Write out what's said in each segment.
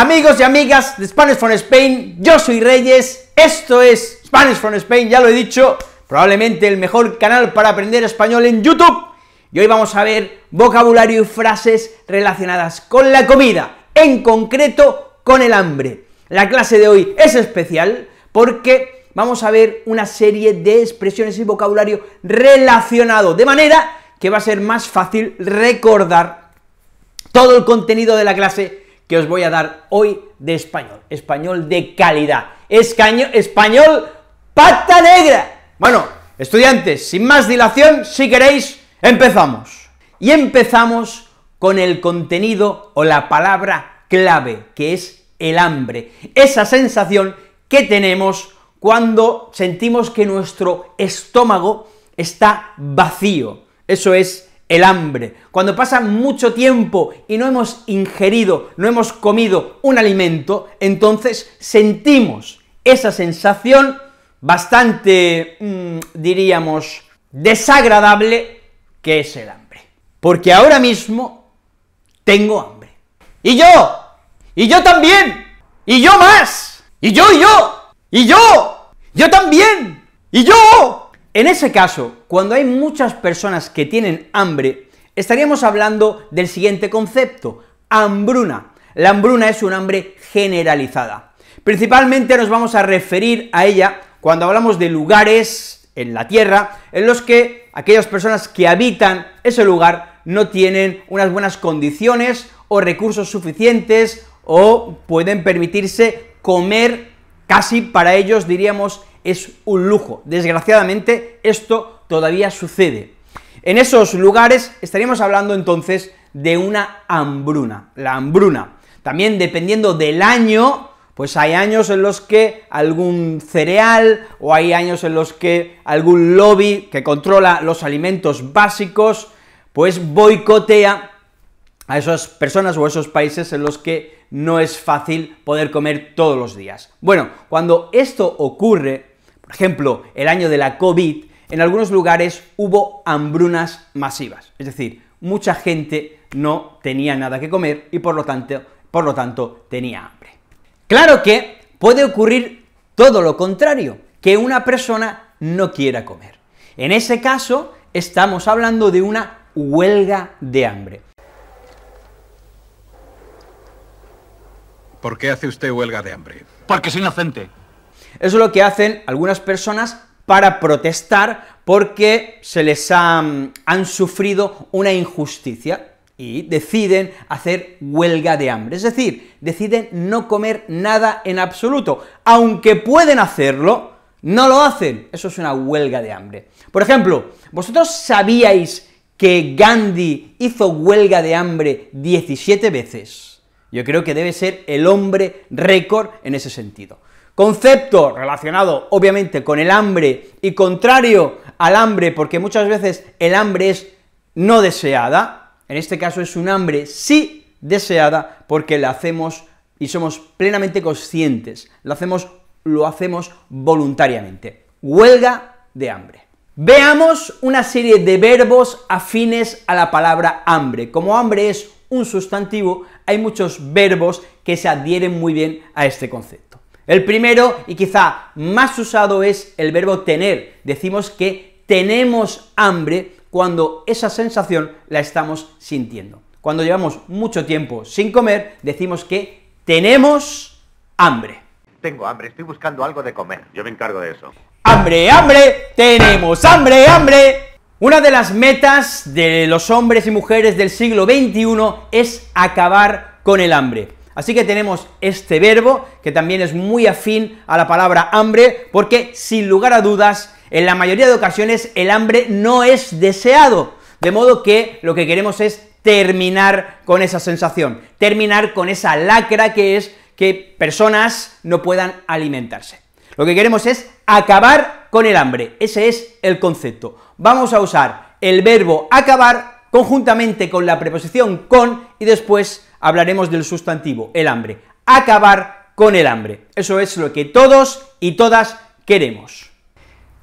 amigos y amigas de Spanish from Spain, yo soy Reyes, esto es Spanish from Spain, ya lo he dicho, probablemente el mejor canal para aprender español en YouTube, y hoy vamos a ver vocabulario y frases relacionadas con la comida, en concreto con el hambre. La clase de hoy es especial porque vamos a ver una serie de expresiones y vocabulario relacionado, de manera que va a ser más fácil recordar todo el contenido de la clase que os voy a dar hoy de español, español de calidad, Escaño, español pata negra. Bueno, estudiantes, sin más dilación, si queréis, empezamos. Y empezamos con el contenido o la palabra clave, que es el hambre, esa sensación que tenemos cuando sentimos que nuestro estómago está vacío. Eso es el hambre, cuando pasa mucho tiempo y no hemos ingerido, no hemos comido un alimento, entonces sentimos esa sensación bastante, mm, diríamos, desagradable que es el hambre. Porque ahora mismo tengo hambre. Y yo, y yo también, y yo más, y yo, y yo, y yo, yo también, y yo. En ese caso, cuando hay muchas personas que tienen hambre, estaríamos hablando del siguiente concepto, hambruna. La hambruna es un hambre generalizada. Principalmente nos vamos a referir a ella cuando hablamos de lugares en la Tierra en los que aquellas personas que habitan ese lugar no tienen unas buenas condiciones o recursos suficientes o pueden permitirse comer casi para ellos, diríamos, es un lujo. Desgraciadamente, esto todavía sucede. En esos lugares estaríamos hablando entonces de una hambruna, la hambruna. También dependiendo del año, pues hay años en los que algún cereal o hay años en los que algún lobby que controla los alimentos básicos, pues boicotea a esas personas o esos países en los que no es fácil poder comer todos los días. Bueno, cuando esto ocurre, por ejemplo, el año de la COVID, en algunos lugares hubo hambrunas masivas, es decir, mucha gente no tenía nada que comer y por lo tanto, tenía hambre. Claro que puede ocurrir todo lo contrario, que una persona no quiera comer. En ese caso, estamos hablando de una huelga de hambre. ¿Por qué hace usted huelga de hambre? Porque es inocente. Eso es lo que hacen algunas personas para protestar porque se les ha, mm, han sufrido una injusticia y deciden hacer huelga de hambre. Es decir, deciden no comer nada en absoluto. Aunque pueden hacerlo, no lo hacen. Eso es una huelga de hambre. Por ejemplo, ¿vosotros sabíais que Gandhi hizo huelga de hambre 17 veces? Yo creo que debe ser el hombre récord en ese sentido. Concepto relacionado obviamente con el hambre y contrario al hambre, porque muchas veces el hambre es no deseada, en este caso es un hambre sí deseada porque la hacemos y somos plenamente conscientes, lo hacemos, lo hacemos voluntariamente. Huelga de hambre. Veamos una serie de verbos afines a la palabra hambre. Como hambre es un sustantivo, hay muchos verbos que se adhieren muy bien a este concepto. El primero y quizá más usado es el verbo tener. Decimos que tenemos hambre cuando esa sensación la estamos sintiendo. Cuando llevamos mucho tiempo sin comer, decimos que tenemos hambre. Tengo hambre, estoy buscando algo de comer. Yo me encargo de eso. ¡Hambre, hambre! ¡Tenemos hambre, hambre! Una de las metas de los hombres y mujeres del siglo XXI es acabar con el hambre. Así que tenemos este verbo que también es muy afín a la palabra hambre porque sin lugar a dudas en la mayoría de ocasiones el hambre no es deseado, de modo que lo que queremos es terminar con esa sensación, terminar con esa lacra que es que personas no puedan alimentarse. Lo que queremos es acabar con el hambre, ese es el concepto. Vamos a usar el verbo acabar conjuntamente con la preposición con y después hablaremos del sustantivo, el hambre. Acabar con el hambre. Eso es lo que todos y todas queremos.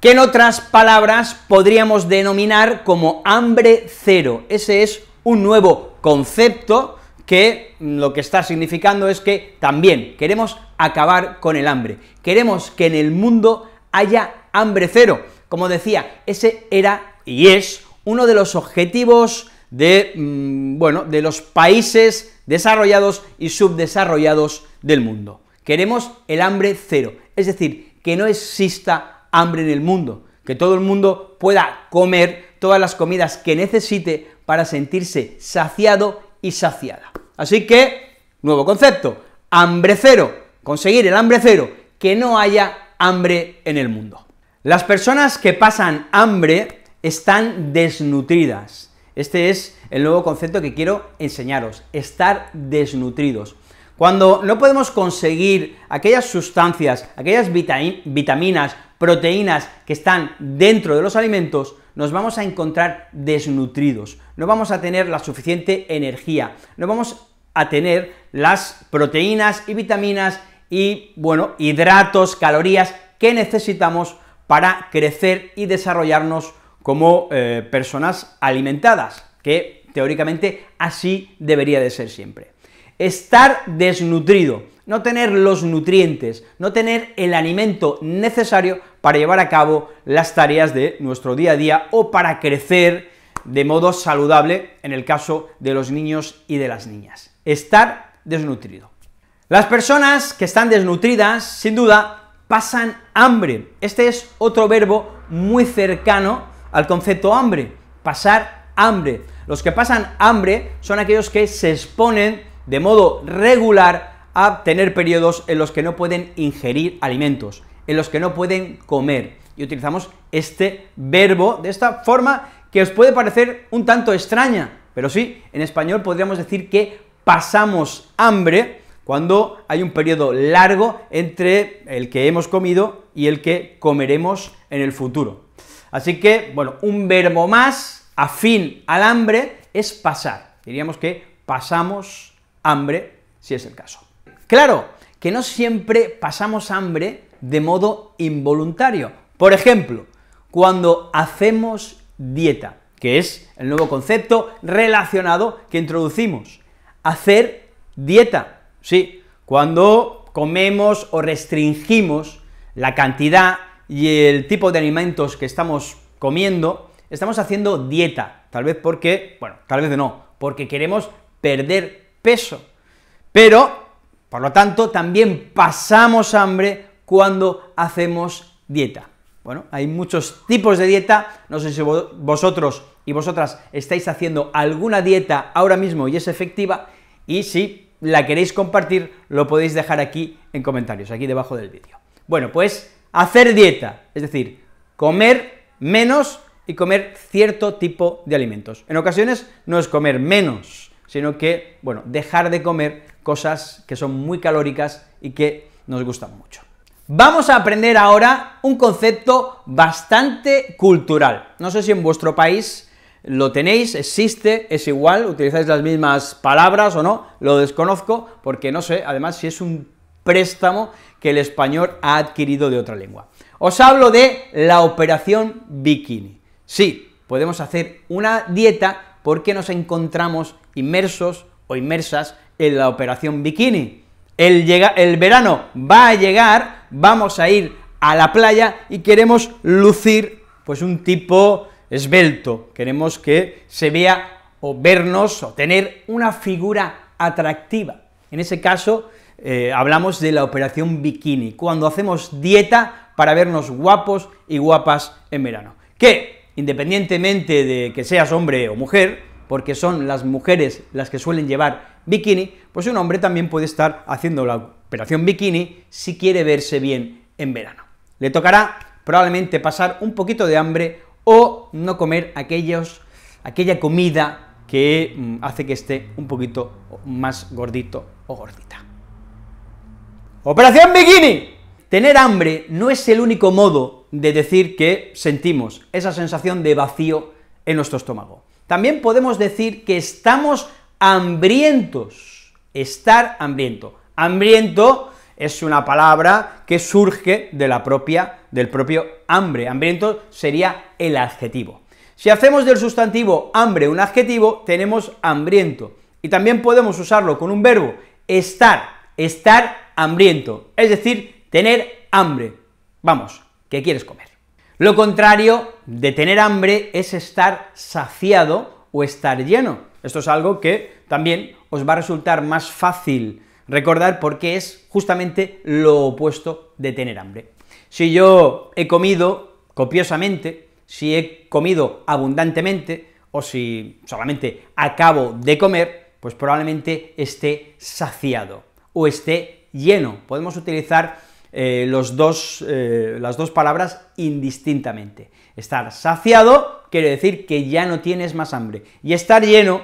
Que en otras palabras podríamos denominar como hambre cero. Ese es un nuevo concepto que lo que está significando es que también queremos acabar con el hambre. Queremos que en el mundo haya hambre cero. Como decía, ese era y es uno de los objetivos de, mm, bueno, de los países desarrollados y subdesarrollados del mundo. Queremos el hambre cero, es decir, que no exista hambre en el mundo, que todo el mundo pueda comer todas las comidas que necesite para sentirse saciado y saciada. Así que, nuevo concepto, hambre cero, conseguir el hambre cero, que no haya hambre en el mundo. Las personas que pasan hambre están desnutridas, este es el nuevo concepto que quiero enseñaros, estar desnutridos. Cuando no podemos conseguir aquellas sustancias, aquellas vitaminas, proteínas que están dentro de los alimentos, nos vamos a encontrar desnutridos, no vamos a tener la suficiente energía, no vamos a tener las proteínas y vitaminas y, bueno, hidratos, calorías que necesitamos para crecer y desarrollarnos como eh, personas alimentadas, que teóricamente así debería de ser siempre. Estar desnutrido, no tener los nutrientes, no tener el alimento necesario para llevar a cabo las tareas de nuestro día a día o para crecer de modo saludable en el caso de los niños y de las niñas. Estar desnutrido. Las personas que están desnutridas, sin duda, pasan hambre. Este es otro verbo muy cercano al concepto hambre, pasar hambre. Los que pasan hambre son aquellos que se exponen de modo regular a tener periodos en los que no pueden ingerir alimentos, en los que no pueden comer. Y utilizamos este verbo de esta forma que os puede parecer un tanto extraña, pero sí, en español podríamos decir que pasamos hambre cuando hay un periodo largo entre el que hemos comido y el que comeremos en el futuro. Así que, bueno, un verbo más afín al hambre es pasar. Diríamos que pasamos hambre, si es el caso. Claro que no siempre pasamos hambre de modo involuntario. Por ejemplo, cuando hacemos dieta, que es el nuevo concepto relacionado que introducimos. Hacer dieta, sí, cuando comemos o restringimos la cantidad y el tipo de alimentos que estamos comiendo, estamos haciendo dieta, tal vez porque, bueno, tal vez no, porque queremos perder peso. Pero, por lo tanto, también pasamos hambre cuando hacemos dieta. Bueno, hay muchos tipos de dieta, no sé si vosotros y vosotras estáis haciendo alguna dieta ahora mismo y es efectiva, y si la queréis compartir, lo podéis dejar aquí en comentarios, aquí debajo del vídeo. Bueno, pues Hacer dieta, es decir, comer menos y comer cierto tipo de alimentos. En ocasiones no es comer menos, sino que, bueno, dejar de comer cosas que son muy calóricas y que nos gustan mucho. Vamos a aprender ahora un concepto bastante cultural. No sé si en vuestro país lo tenéis, existe, es igual, utilizáis las mismas palabras o no, lo desconozco, porque no sé, además, si es un préstamo que el español ha adquirido de otra lengua. Os hablo de la operación bikini. Sí, podemos hacer una dieta porque nos encontramos inmersos o inmersas en la operación bikini. El, el verano va a llegar, vamos a ir a la playa y queremos lucir pues un tipo esbelto, queremos que se vea o vernos o tener una figura atractiva. En ese caso, eh, hablamos de la operación bikini, cuando hacemos dieta para vernos guapos y guapas en verano. Que, independientemente de que seas hombre o mujer, porque son las mujeres las que suelen llevar bikini, pues un hombre también puede estar haciendo la operación bikini si quiere verse bien en verano. Le tocará probablemente pasar un poquito de hambre o no comer aquella comida que mm, hace que esté un poquito más gordito o gordita. ¡Operación Bikini! Tener hambre no es el único modo de decir que sentimos esa sensación de vacío en nuestro estómago. También podemos decir que estamos hambrientos. Estar hambriento. Hambriento es una palabra que surge de la propia, del propio hambre. Hambriento sería el adjetivo. Si hacemos del sustantivo hambre un adjetivo, tenemos hambriento. Y también podemos usarlo con un verbo, estar. Estar hambriento, es decir, tener hambre. Vamos, ¿qué quieres comer. Lo contrario de tener hambre es estar saciado o estar lleno. Esto es algo que también os va a resultar más fácil recordar porque es justamente lo opuesto de tener hambre. Si yo he comido copiosamente, si he comido abundantemente, o si solamente acabo de comer, pues probablemente esté saciado o esté lleno. Podemos utilizar eh, eh, las dos palabras indistintamente. Estar saciado quiere decir que ya no tienes más hambre. Y estar lleno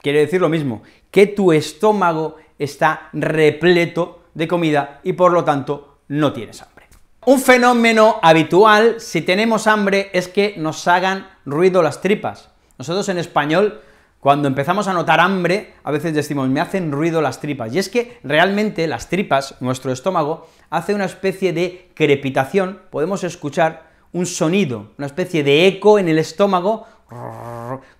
quiere decir lo mismo, que tu estómago está repleto de comida y por lo tanto no tienes hambre. Un fenómeno habitual si tenemos hambre es que nos hagan ruido las tripas. Nosotros en español cuando empezamos a notar hambre, a veces decimos, me hacen ruido las tripas. Y es que realmente las tripas, nuestro estómago, hace una especie de crepitación, podemos escuchar un sonido, una especie de eco en el estómago,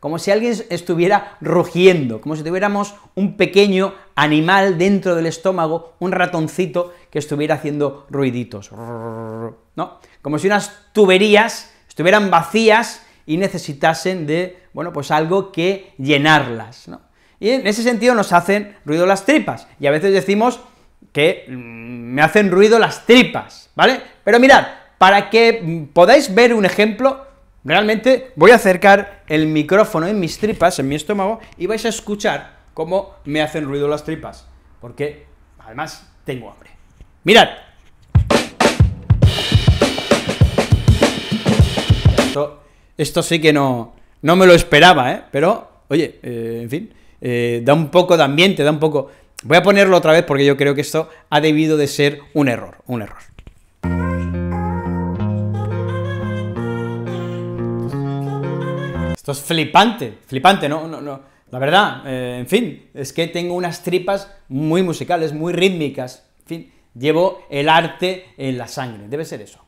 como si alguien estuviera rugiendo, como si tuviéramos un pequeño animal dentro del estómago, un ratoncito que estuviera haciendo ruiditos, ¿no? Como si unas tuberías estuvieran vacías y necesitasen de bueno, pues algo que llenarlas, ¿no? Y en ese sentido nos hacen ruido las tripas, y a veces decimos que mm, me hacen ruido las tripas, ¿vale? Pero mirad, para que mm, podáis ver un ejemplo, realmente voy a acercar el micrófono en mis tripas, en mi estómago, y vais a escuchar cómo me hacen ruido las tripas, porque además tengo hambre. Mirad. Esto, esto sí que no, no me lo esperaba, ¿eh? Pero, oye, eh, en fin, eh, da un poco de ambiente, da un poco... Voy a ponerlo otra vez porque yo creo que esto ha debido de ser un error, un error. Esto es flipante, flipante, no, no, no. La verdad, eh, en fin, es que tengo unas tripas muy musicales, muy rítmicas, en fin, llevo el arte en la sangre, debe ser eso.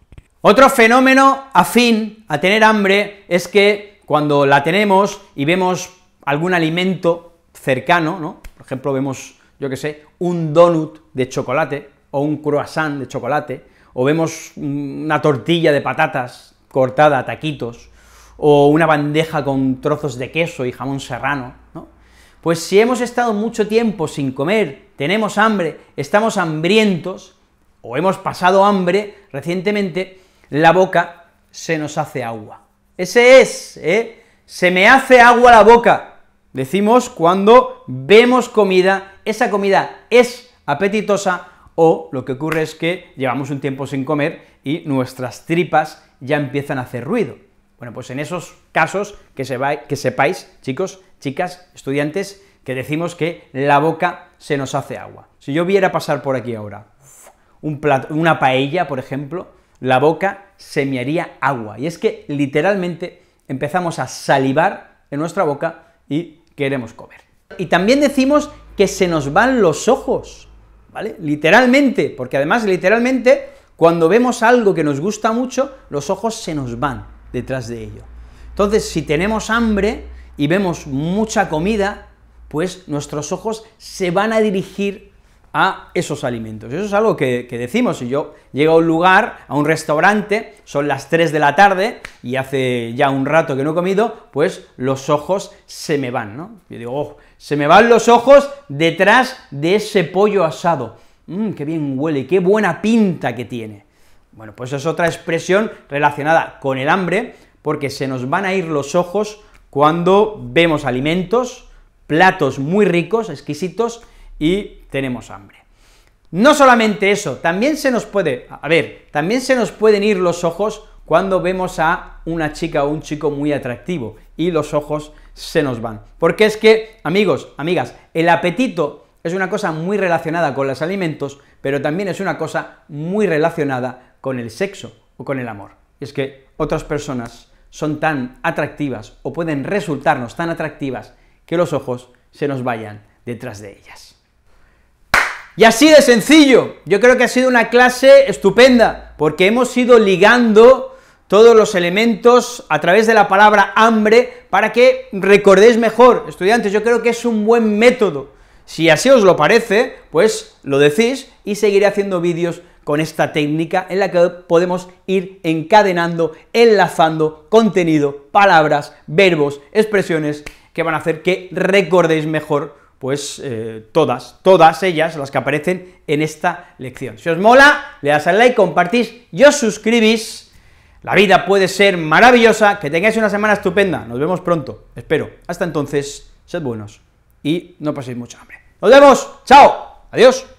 Otro fenómeno afín a tener hambre es que cuando la tenemos y vemos algún alimento cercano, ¿no? Por ejemplo, vemos, yo qué sé, un donut de chocolate o un croissant de chocolate, o vemos una tortilla de patatas cortada a taquitos, o una bandeja con trozos de queso y jamón serrano, ¿no? Pues si hemos estado mucho tiempo sin comer, tenemos hambre, estamos hambrientos, o hemos pasado hambre recientemente, la boca se nos hace agua. Ese es, ¿eh? Se me hace agua la boca. Decimos cuando vemos comida, esa comida es apetitosa o lo que ocurre es que llevamos un tiempo sin comer y nuestras tripas ya empiezan a hacer ruido. Bueno, pues en esos casos que, que sepáis, chicos, chicas, estudiantes, que decimos que la boca se nos hace agua. Si yo viera pasar por aquí ahora un plato, una paella, por ejemplo, la boca se me haría agua. Y es que literalmente empezamos a salivar en nuestra boca y queremos comer. Y también decimos que se nos van los ojos, ¿vale? Literalmente, porque además literalmente cuando vemos algo que nos gusta mucho, los ojos se nos van detrás de ello. Entonces, si tenemos hambre y vemos mucha comida, pues nuestros ojos se van a dirigir a esos alimentos. Eso es algo que, decimos, si yo llego a un lugar, a un restaurante, son las 3 de la tarde y hace ya un rato que no he comido, pues los ojos se me van, ¿no? Yo digo, oh, se me van los ojos detrás de ese pollo asado. Mmm, qué bien huele, qué buena pinta que tiene. Bueno, pues es otra expresión relacionada con el hambre, porque se nos van a ir los ojos cuando vemos alimentos, platos muy ricos, exquisitos, y tenemos hambre. No solamente eso, también se nos puede, a ver, también se nos pueden ir los ojos cuando vemos a una chica o un chico muy atractivo y los ojos se nos van. Porque es que, amigos, amigas, el apetito es una cosa muy relacionada con los alimentos, pero también es una cosa muy relacionada con el sexo o con el amor. Es que otras personas son tan atractivas o pueden resultarnos tan atractivas que los ojos se nos vayan detrás de ellas. Y así de sencillo, yo creo que ha sido una clase estupenda, porque hemos ido ligando todos los elementos a través de la palabra hambre para que recordéis mejor, estudiantes, yo creo que es un buen método. Si así os lo parece, pues lo decís y seguiré haciendo vídeos con esta técnica en la que podemos ir encadenando, enlazando contenido, palabras, verbos, expresiones que van a hacer que recordéis mejor pues eh, todas, todas ellas las que aparecen en esta lección. Si os mola, le das al like, compartís y os suscribís. La vida puede ser maravillosa, que tengáis una semana estupenda. Nos vemos pronto, espero. Hasta entonces, sed buenos y no paséis mucha hambre. Nos vemos, chao, adiós.